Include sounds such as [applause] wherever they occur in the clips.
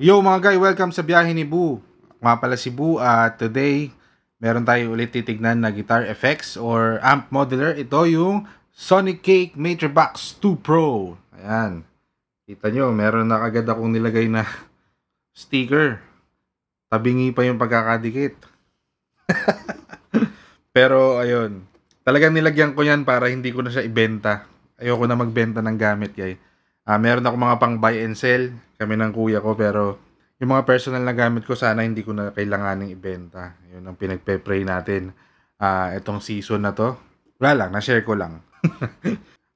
Yo mga guy, welcome sa biyahe ni Boo. Mga pala si Boo at uh, today meron tayo ulit titignan na guitar effects or amp modeler. Ito yung Sonic Cake Box 2 Pro. Ayan. Kita nyo, meron na agad akong nilagay na [laughs] sticker. Tabingi pa yung pagkakadikit. [laughs] Pero ayun, talagang nilagyan ko yan para hindi ko na siya ibenta. Ayoko na magbenta ng gamit, guys. Uh, ah, meron ako mga pang buy and sell kami ng kuya ko pero yung mga personal na gamit ko sana hindi ko na kailanganing ibenta. Yun ang pinagpe-pray natin uh, itong season na to. Wala lang, na-share ko lang. [laughs]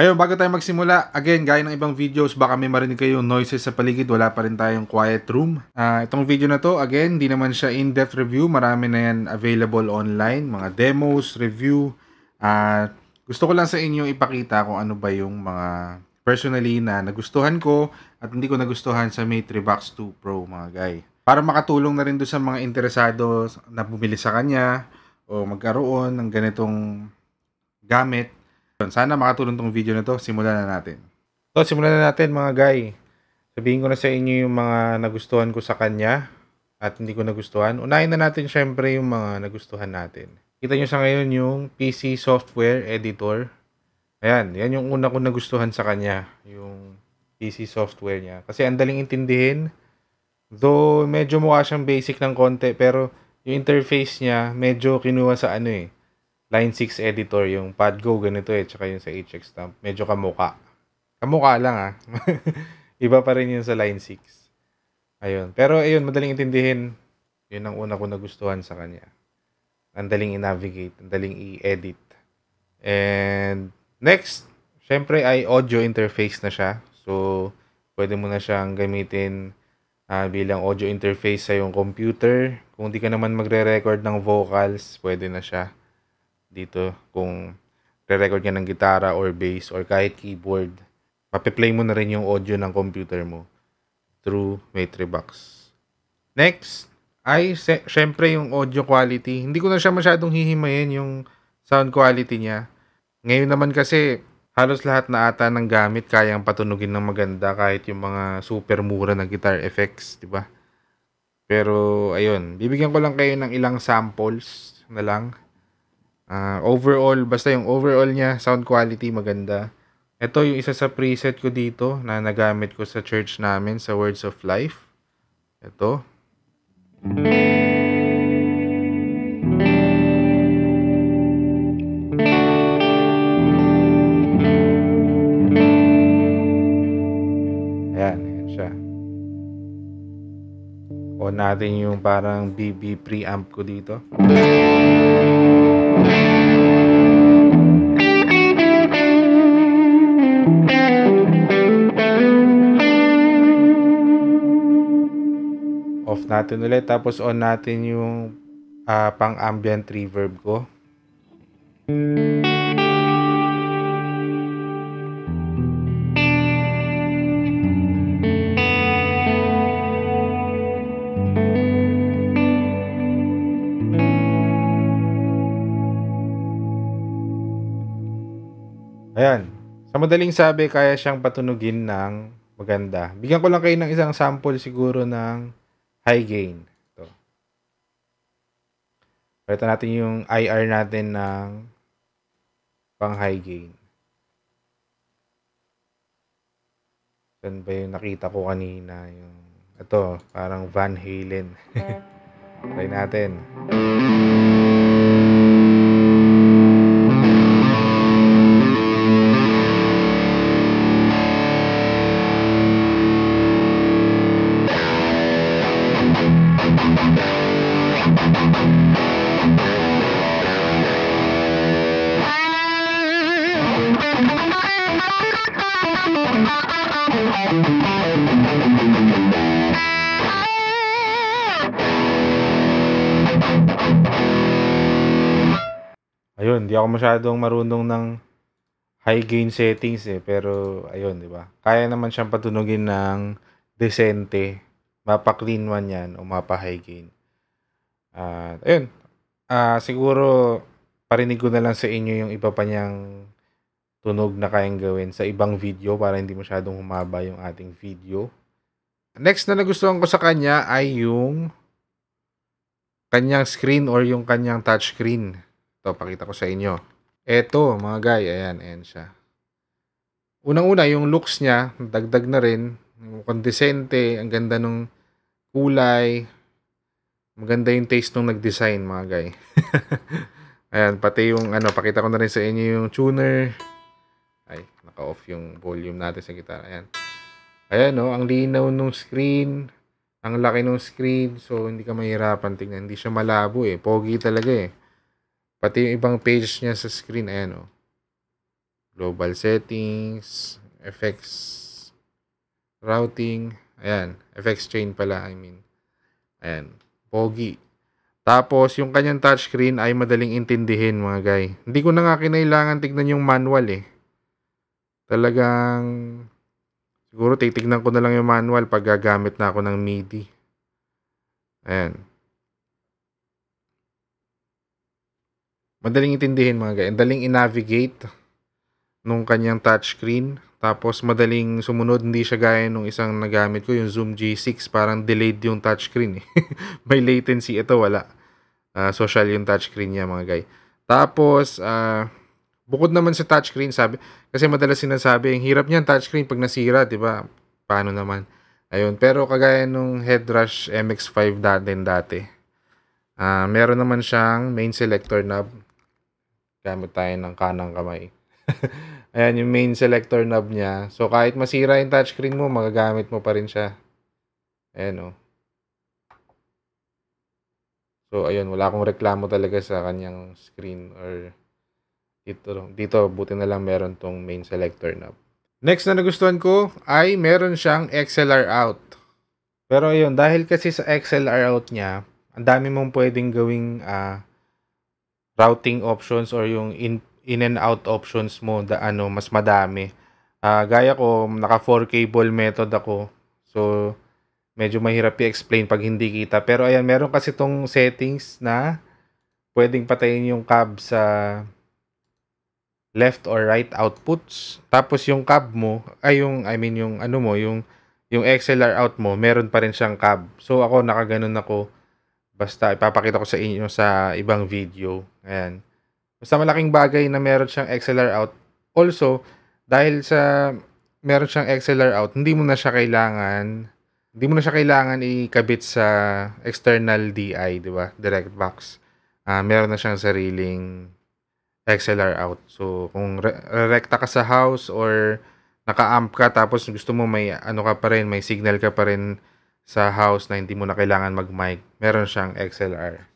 Ayun, bago tayo magsimula, again, gaya ng ibang videos, baka may marinig kayo noises sa paligid, wala pa rin tayong quiet room. Uh, itong video na to, again, di naman siya in-depth review, marami na yan available online, mga demos, review. Uh, gusto ko lang sa inyo ipakita kung ano ba yung mga personally na nagustuhan ko at hindi ko nagustuhan sa Mate Revox 2 Pro mga guy. Para makatulong na rin doon sa mga interesado na bumili sa kanya o magkaroon ng ganitong gamit. Sana makatulong tong video na to. Simulan na natin. So, simulan na natin mga guy. Sabihin ko na sa inyo yung mga nagustuhan ko sa kanya at hindi ko nagustuhan. Unahin na natin syempre yung mga nagustuhan natin. Kita nyo sa ngayon yung PC Software Editor Ayan, yan yung una kong nagustuhan sa kanya, yung PC software niya. Kasi ang daling intindihin, though medyo mukha siyang basic ng konti, pero yung interface niya, medyo kinuha sa ano eh, Line 6 editor, yung PadGo ganito eh, tsaka yung sa HX Stamp, medyo kamuka. Kamuka lang ah. [laughs] Iba pa rin yun sa Line 6. Ayun. Pero ayun, madaling intindihin. Yun ang una kong nagustuhan sa kanya. Ang daling i-navigate, ang daling i-edit. And Next, syempre ay audio interface na siya. So, pwede mo na siyang gamitin uh, bilang audio interface sa iyong computer. Kung hindi ka naman magre-record ng vocals, pwede na siya dito. Kung re-record ka ng gitara or bass or kahit keyboard, mapiplay mo na rin yung audio ng computer mo through Matribox. Next, ay syempre yung audio quality. Hindi ko na siya masyadong hihimayin yung sound quality niya. Ngayon naman kasi, halos lahat na ata ng gamit kayang patunugin ng maganda kahit yung mga super mura na guitar effects, di ba? Pero ayun, bibigyan ko lang kayo ng ilang samples na lang. Uh, overall, basta yung overall niya, sound quality maganda. Ito yung isa sa preset ko dito na nagamit ko sa church namin sa Words of Life. Ito. Ito. O natin yung parang BB preamp ko dito off natin ulit tapos on natin yung uh, ah, pang ambient reverb ko Thank you. Ayan. Sa madaling sabi, kaya siyang patunugin ng maganda. Bigyan ko lang kayo ng isang sample siguro ng high gain. Ito. Palitan natin yung IR natin ng pang high gain. Saan ba yung nakita ko kanina? Yung, ito, parang Van Halen. [laughs] Try natin. ako masyadong marunong ng high gain settings eh. Pero, ayun, di ba? Kaya naman siyang patunogin ng decente. Mapa clean man yan o mapa high gain. At, uh, ayun. Uh, siguro, parinig ko na lang sa inyo yung iba pa niyang tunog na kayang gawin sa ibang video para hindi masyadong humaba yung ating video. Next na nagustuhan ko sa kanya ay yung kanyang screen or yung kanyang touchscreen. Ito, pakita ko sa inyo. Ito, mga guy, ayan, ayan siya. Unang-una, yung looks niya, dagdag na rin. Mukhang decente, ang ganda ng kulay. Maganda yung taste nung nag-design, mga guy. [laughs] ayan, pati yung, ano, pakita ko na rin sa inyo yung tuner. Ay, naka-off yung volume natin sa gitara. Ayan. Ayan, no, oh, ang linaw nung screen. Ang laki nung screen. So, hindi ka mahirapan tingnan. Hindi siya malabo, eh. Pogi talaga, eh. Pati yung ibang page niya sa screen, ayan Oh. Global settings, effects, routing, ayan, effects chain pala, I mean. Ayan, pogi. Tapos, yung kanyang touchscreen ay madaling intindihin mga guy. Hindi ko na nga kinailangan tignan yung manual eh. Talagang, siguro titignan ko na lang yung manual pag gagamit na ako ng MIDI. Ayan. Madaling intindihin mga guys. Daling i-navigate nung kanyang touchscreen. Tapos madaling sumunod, hindi siya gaya nung isang nagamit ko, yung Zoom G6. Parang delayed yung touchscreen eh. [laughs] May latency ito, wala. Uh, social yung touchscreen niya mga guys. Tapos, uh, bukod naman sa touchscreen, sabi, kasi madalas sinasabi, ang hirap niyan touchscreen pag nasira, di ba? Paano naman? Ayun, pero kagaya nung Headrush MX5 dati dati, uh, meron naman siyang main selector knob gamit tayo ng kanang kamay. [laughs] Ayan yung main selector knob niya. So kahit masira yung touchscreen mo, magagamit mo pa rin siya. Ayan o. Oh. So ayun, wala akong reklamo talaga sa kanyang screen or dito, dito buti na lang meron tong main selector knob. Next na nagustuhan ko ay meron siyang XLR out. Pero ayun, dahil kasi sa XLR out niya, ang dami mong pwedeng gawing uh, routing options or yung in, in and out options mo da, ano, mas madami. Uh, gaya ko, naka 4K ball method ako. So, medyo mahirap i-explain pag hindi kita. Pero ayan, meron kasi tong settings na pwedeng patayin yung cab sa left or right outputs. Tapos yung cab mo, ay yung, I mean yung ano mo, yung, yung XLR out mo, meron pa rin siyang cab. So ako, nakaganon ako. Basta ipapakita ko sa inyo sa ibang video. Ayan. Basta malaking bagay na meron siyang XLR out. Also, dahil sa meron siyang XLR out, hindi mo na siya kailangan hindi mo na siya kailangan ikabit sa external DI, di ba? Direct box. Uh, meron na siyang sariling XLR out. So, kung re- rekta ka sa house or naka-amp ka tapos gusto mo may ano ka pa rin, may signal ka pa rin sa house na hindi mo na kailangan mag-mic, meron siyang XLR.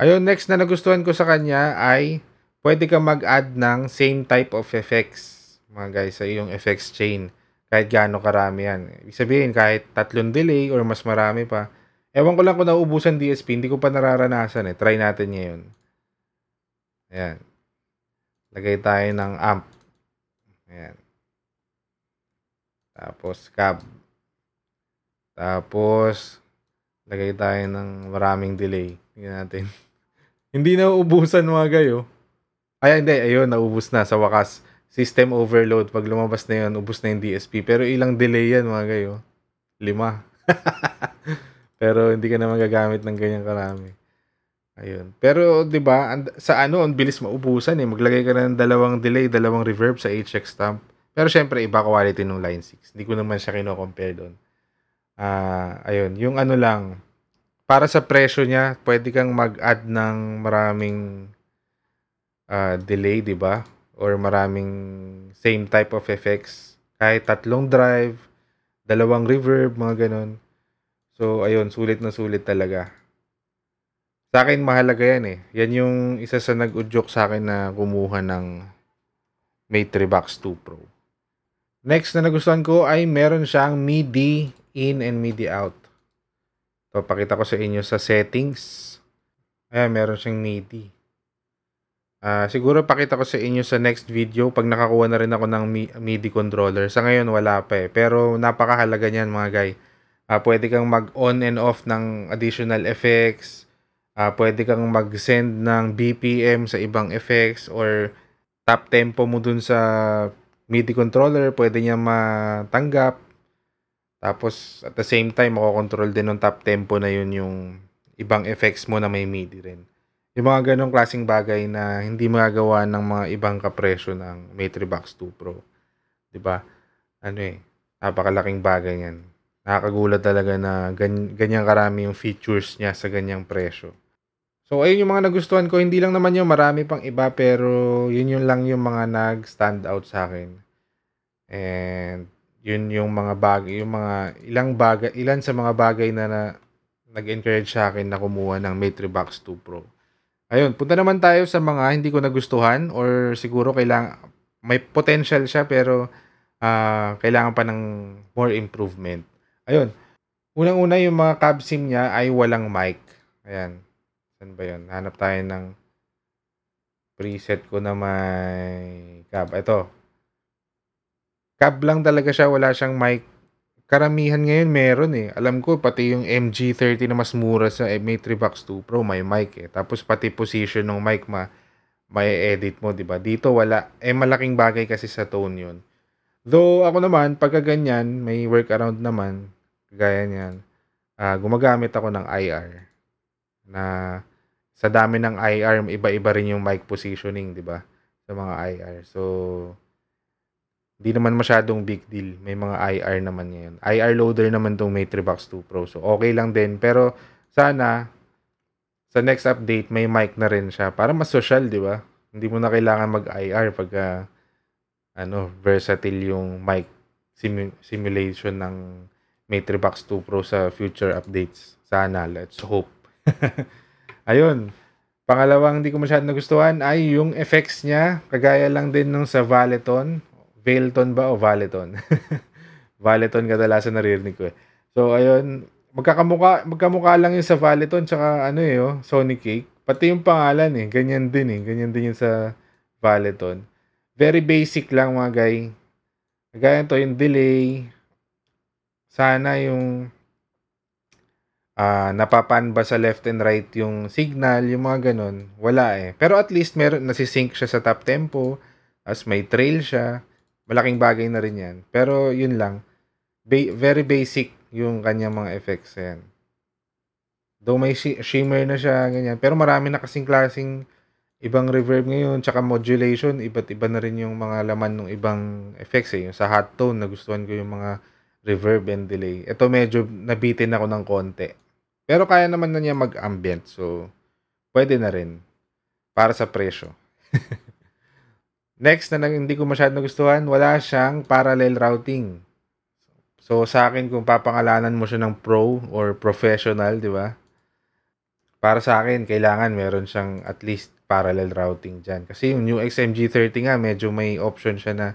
Ayun, next na nagustuhan ko sa kanya ay pwede kang mag-add ng same type of effects, mga guys, sa iyong effects chain. Kahit gaano karami yan. Ibig sabihin, kahit tatlong delay or mas marami pa. Ewan ko lang kung nauubusan DSP, hindi ko pa nararanasan eh. Try natin yun. Ayan. Lagay tayo ng amp. Ayan. Tapos cab. Tapos, lagay tayo ng maraming delay. Tingnan natin. [laughs] Hindi na ubusan mga gayo. Oh. Ay, hindi. Ayun, naubos na sa wakas. System overload. Pag lumabas na yun, ubos na yung DSP. Pero ilang delay yan mga gayo. Oh. Lima. [laughs] Pero hindi ka naman gagamit ng ganyan karami. Ayun. Pero 'di ba, sa ano, ang bilis maubusan eh. Maglagay ka na ng dalawang delay, dalawang reverb sa HX stamp. Pero syempre iba quality nung Line 6. Hindi ko naman siya kino-compare doon. Ah, uh, ayun, yung ano lang para sa presyo niya, pwede kang mag-add ng maraming uh, delay, 'di ba? Or maraming same type of effects. Kahit tatlong drive, dalawang reverb, mga ganun. So, ayun, sulit na sulit talaga. Sa akin, mahalaga yan eh. Yan yung isa sa nag-udyok sa akin na kumuha ng Mate Matribox 2 Pro. Next na nagustuhan ko ay meron siyang MIDI in and MIDI out. Ito, pakita ko sa inyo sa settings. Ayan, meron siyang MIDI. Uh, ah, siguro pakita ko sa inyo sa next video pag nakakuha na rin ako ng MIDI controller. Sa ngayon, wala pa eh. Pero napakahalaga niyan mga guy. Uh, pwede kang mag-on and off ng additional effects. Uh, pwede kang mag-send ng BPM sa ibang effects or tap tempo mo dun sa MIDI controller. Pwede niya matanggap. Tapos, at the same time, makokontrol din ng top tempo na yun yung ibang effects mo na may MIDI rin. Yung mga ganong klaseng bagay na hindi magagawa ng mga ibang kapresyo ng Matribox 2 Pro. ba diba? Ano eh, napakalaking bagay yan. Nakakagulat talaga na gan- ganyang karami yung features niya sa ganyang presyo. So, ayun yung mga nagustuhan ko. Hindi lang naman yung marami pang iba, pero yun yung lang yung mga nag-stand out sa akin. And yun yung mga bagay, yung mga ilang bagay, ilan sa mga bagay na, na nag-encourage sa akin na kumuha ng Matrix Box 2 Pro. Ayun, punta naman tayo sa mga hindi ko nagustuhan or siguro kailangan may potential siya pero uh, kailangan pa ng more improvement. Ayun. Unang-una yung mga cab sim niya ay walang mic. Ayan. San ba 'yon? Hanap tayo ng preset ko na may cab. Ito, Cab lang talaga siya, wala siyang mic. Karamihan ngayon meron eh. Alam ko, pati yung MG30 na mas mura sa M3 Box 2 Pro, may mic eh. Tapos pati position ng mic ma, may edit mo, di ba? Dito wala. Eh, malaking bagay kasi sa tone yun. Though, ako naman, pagka ganyan, may workaround naman, gaya niyan, uh, gumagamit ako ng IR. Na, sa dami ng IR, iba-iba rin yung mic positioning, di ba? Sa mga IR. So, hindi naman masyadong big deal. May mga IR naman ngayon. IR loader naman itong Matribox 2 Pro. So, okay lang din. Pero, sana, sa next update, may mic na rin siya. Para mas social, di ba? Hindi mo na kailangan mag-IR pagka, ah, ano, versatile yung mic simu- simulation ng Matribox 2 Pro sa future updates. Sana, let's hope. [laughs] Ayun. Pangalawang hindi ko masyadong nagustuhan ay yung effects niya. Kagaya lang din nung sa Valeton. Valeton ba o Valeton? [laughs] Valeton kadalasan naririnig ko eh. So, ayun. Magkakamukha, magkamukha lang yun sa Valeton tsaka ano eh, oh, Sonic Cake. Pati yung pangalan eh. Ganyan din eh. Ganyan din yun sa Valeton. Very basic lang mga guy. Gaya to yung delay. Sana yung uh, napapan ba sa left and right yung signal, yung mga ganun, wala eh. Pero at least meron, nasisync siya sa top tempo, as may trail siya. Malaking bagay na rin yan. Pero yun lang, ba- very basic yung kanyang mga effects. Ayan. Though may sh- shimmer na siya, ganyan. Pero marami na kasing klaseng ibang reverb ngayon, tsaka modulation, iba't iba na rin yung mga laman ng ibang effects eh. Yung sa hot tone, nagustuhan ko yung mga reverb and delay. Ito medyo nabitin ako ng konti. Pero kaya naman na niya mag-ambient, so pwede na rin para sa presyo. [laughs] Next na nang hindi ko masyadong gustuhan, wala siyang parallel routing. So sa akin kung papangalanan mo siya ng pro or professional, 'di ba? Para sa akin kailangan meron siyang at least parallel routing diyan. Kasi yung new XMG30 nga medyo may option siya na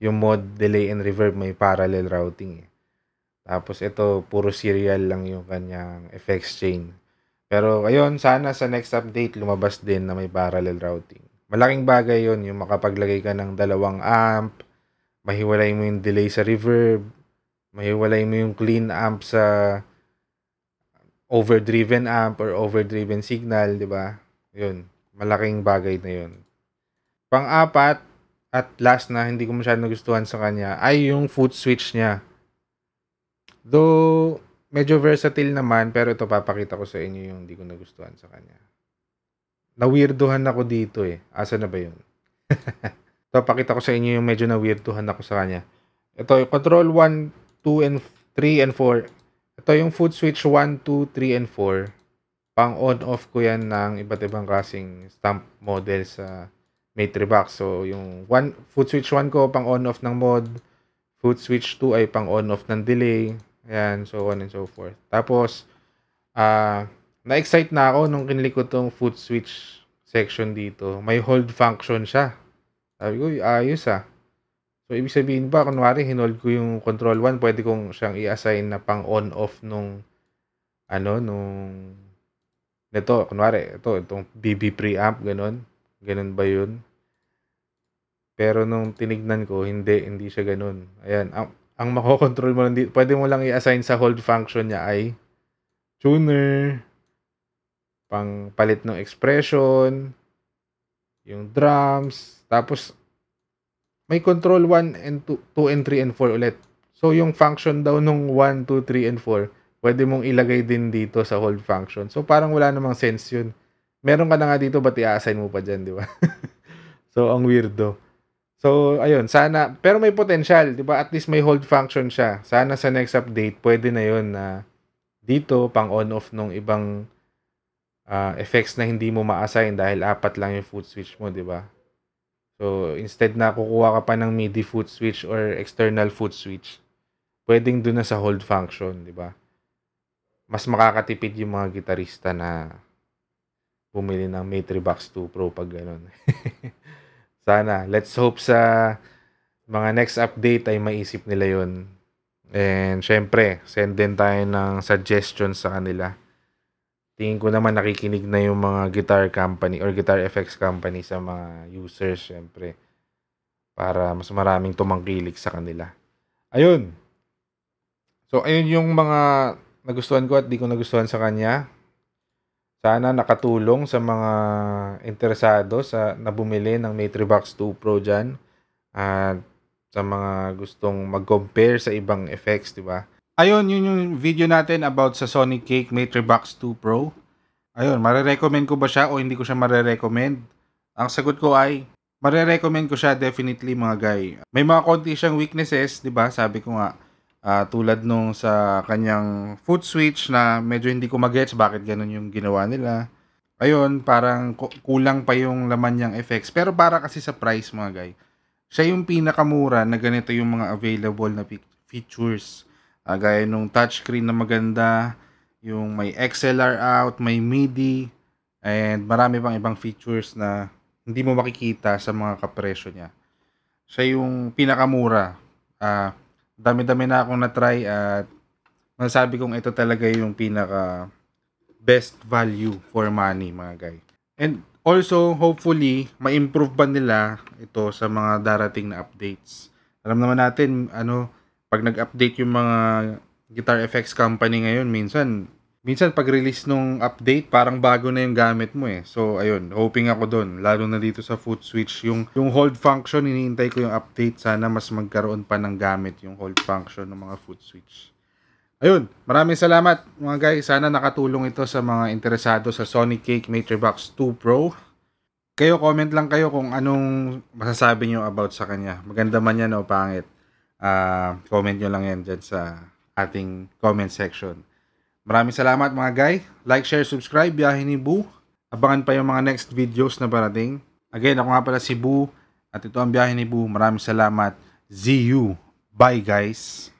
yung mode delay and reverb may parallel routing. Eh. Tapos ito puro serial lang yung kanyang effects chain. Pero ayun, sana sa next update lumabas din na may parallel routing. Malaking bagay yon yung makapaglagay ka ng dalawang amp, mahiwalay mo yung delay sa reverb, mahiwalay mo yung clean amp sa overdriven amp or overdriven signal, di ba? Yun, malaking bagay na yun. Pang-apat, at last na hindi ko masyadong nagustuhan sa kanya, ay yung foot switch niya. Though, medyo versatile naman, pero ito papakita ko sa inyo yung hindi ko nagustuhan sa kanya na-weirduhan ako dito eh. Asa na ba yun? so, [laughs] pakita ko sa inyo yung medyo na-weirduhan ako sa kanya. Ito, control 1, 2, and 3, and 4. Ito yung food switch 1, 2, 3, and 4. Pang on-off ko yan ng iba't ibang klaseng stamp model sa Matrix Box. So, yung one, food switch 1 ko, pang on-off ng mod. Food switch 2 ay pang on-off ng delay. Ayan, so on and so forth. Tapos, ah... Uh, na-excite na ako nung kinlik ko tong foot switch section dito. May hold function siya. Sabi ko, ayos ah. So, ibig sabihin ba, kunwari, hinold ko yung control 1, pwede kong siyang i-assign na pang on-off nung, ano, nung, nito, kunwari, ito, itong BB preamp, ganun. Ganun ba yun? Pero nung tinignan ko, hindi, hindi siya ganun. Ayan, ang, ang makokontrol mo lang dito, pwede mo lang i-assign sa hold function niya ay tuner pang palit ng expression, yung drums, tapos may control 1 and 2, 2 and 3 and 4 ulit. So yung function daw nung 1, 2, 3 and 4, pwede mong ilagay din dito sa hold function. So parang wala namang sense yun. Meron ka na nga dito, ba't i-assign mo pa dyan, di ba? [laughs] so ang weirdo. So ayun, sana, pero may potential, di ba? At least may hold function siya. Sana sa next update, pwede na yun na dito, pang on-off nung ibang uh, effects na hindi mo ma-assign dahil apat lang yung foot switch mo, di ba? So, instead na kukuha ka pa ng MIDI foot switch or external foot switch, pwedeng doon na sa hold function, di ba? Mas makakatipid yung mga gitarista na bumili ng Matrix Box 2 Pro pag ganun. [laughs] Sana. Let's hope sa mga next update ay maisip nila yon And syempre, send din tayo ng suggestions sa kanila tingin ko naman nakikinig na yung mga guitar company or guitar effects company sa mga users syempre para mas maraming tumangkilik sa kanila. Ayun. So ayun yung mga nagustuhan ko at di ko nagustuhan sa kanya. Sana nakatulong sa mga interesado sa nabumili ng Matrix Box 2 Pro dyan. At sa mga gustong mag-compare sa ibang effects, di ba? Ayun, yun yung video natin about sa Sony Cake Matrix 2 Pro. Ayun, marerecommend ko ba siya o hindi ko siya marerecommend? Ang sagot ko ay, marerecommend ko siya definitely mga guy. May mga konti siyang weaknesses, di ba? Sabi ko nga, uh, tulad nung sa kanyang foot switch na medyo hindi ko magets bakit ganun yung ginawa nila. Ayun, parang kulang pa yung laman niyang effects. Pero para kasi sa price mga guy siya yung pinakamura na ganito yung mga available na features. Uh, gaya nung touchscreen na maganda, yung may XLR out, may MIDI, and marami pang ibang features na hindi mo makikita sa mga kapresyo niya. Siya yung pinakamura. Uh, dami-dami na akong na-try at masasabi kong ito talaga yung pinaka best value for money mga guy. And also, hopefully, ma-improve ba nila ito sa mga darating na updates. Alam naman natin, ano, pag nag-update yung mga guitar effects company ngayon, minsan, minsan pag release nung update, parang bago na yung gamit mo eh. So, ayun, hoping ako doon, lalo na dito sa foot switch, yung, yung hold function, iniintay ko yung update, sana mas magkaroon pa ng gamit yung hold function ng mga foot switch. Ayun, maraming salamat mga guys. Sana nakatulong ito sa mga interesado sa Sony Cake Matrix 2 Pro. Kayo comment lang kayo kung anong masasabi nyo about sa kanya. Maganda man yan o pangit uh, comment nyo lang yan dyan sa ating comment section. Maraming salamat mga guy. Like, share, subscribe. Biyahe ni Boo. Abangan pa yung mga next videos na parating. Again, ako nga pala si Boo. At ito ang biyahe ni Boo. Maraming salamat. See you. Bye guys.